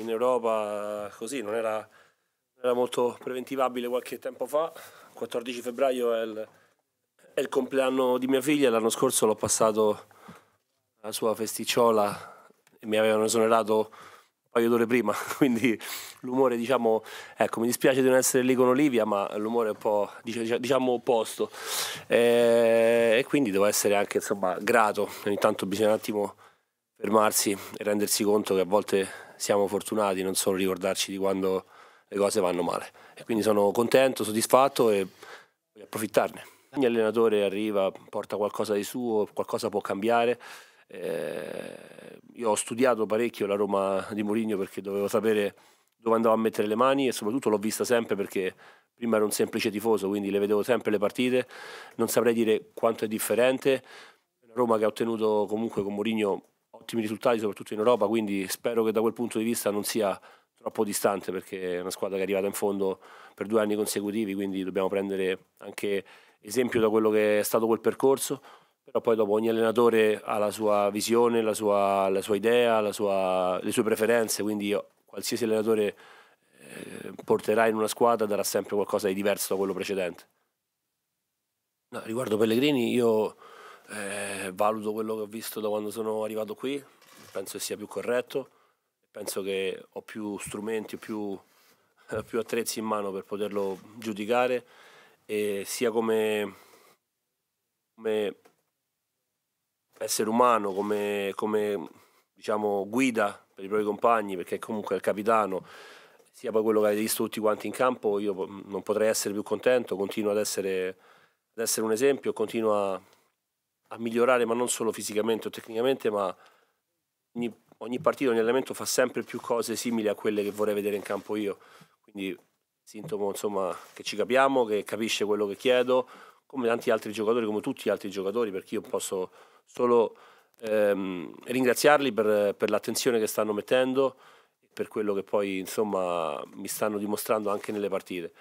in Europa così, non era, era, molto preventivabile qualche tempo fa. Il 14 febbraio è il, è il compleanno di mia figlia, l'anno scorso l'ho passato alla sua festicciola e mi avevano esonerato un paio d'ore prima, quindi l'umore diciamo, ecco mi dispiace di non essere lì con Olivia, ma l'umore è un po' diciamo opposto e, eh, e quindi devo essere anche insomma grato, ogni tanto bisogna un attimo fermarsi e rendersi conto che a volte siamo fortunati, non solo ricordarci di quando le cose vanno male. E quindi sono contento, soddisfatto e voglio approfittarne. Ogni allenatore arriva, porta qualcosa di suo, qualcosa può cambiare. Eh, io ho studiato parecchio la Roma di Mourinho perché dovevo sapere dove andavo a mettere le mani e soprattutto l'ho vista sempre perché prima ero un semplice tifoso, quindi le vedevo sempre le partite, non saprei dire quanto è differente. La Roma che ha ottenuto comunque con Mourinho ottimi risultati, soprattutto in Europa, quindi spero che da quel punto di vista non sia troppo distante perché è una squadra che è arrivata in fondo per due anni consecutivi, quindi dobbiamo prendere anche esempio da quello che è stato quel percorso, però poi dopo ogni allenatore ha la sua visione, la sua, la sua idea, la sua, le sue preferenze, quindi qualsiasi allenatore eh, porterà in una squadra darà sempre qualcosa di diverso da quello precedente. No, riguardo Pellegrini, io eh, valuto quello che ho visto da quando sono arrivato qui, penso che sia più corretto, penso che ho più strumenti, più, più attrezzi in mano per poterlo giudicare, e sia come, come essere umano, come, come diciamo, guida per i propri compagni, perché comunque è il capitano, sia poi quello che avete visto tutti quanti in campo, io non potrei essere più contento, continuo ad essere, ad essere un esempio, continuo a a migliorare, ma non solo fisicamente o tecnicamente, ma ogni, ogni partita, ogni allenamento fa sempre più cose simili a quelle che vorrei vedere in campo io. Quindi sintomo insomma, che ci capiamo, che capisce quello che chiedo, come tanti altri giocatori, come tutti gli altri giocatori, perché io posso solo ehm, ringraziarli per, per l'attenzione che stanno mettendo, per quello che poi insomma, mi stanno dimostrando anche nelle partite.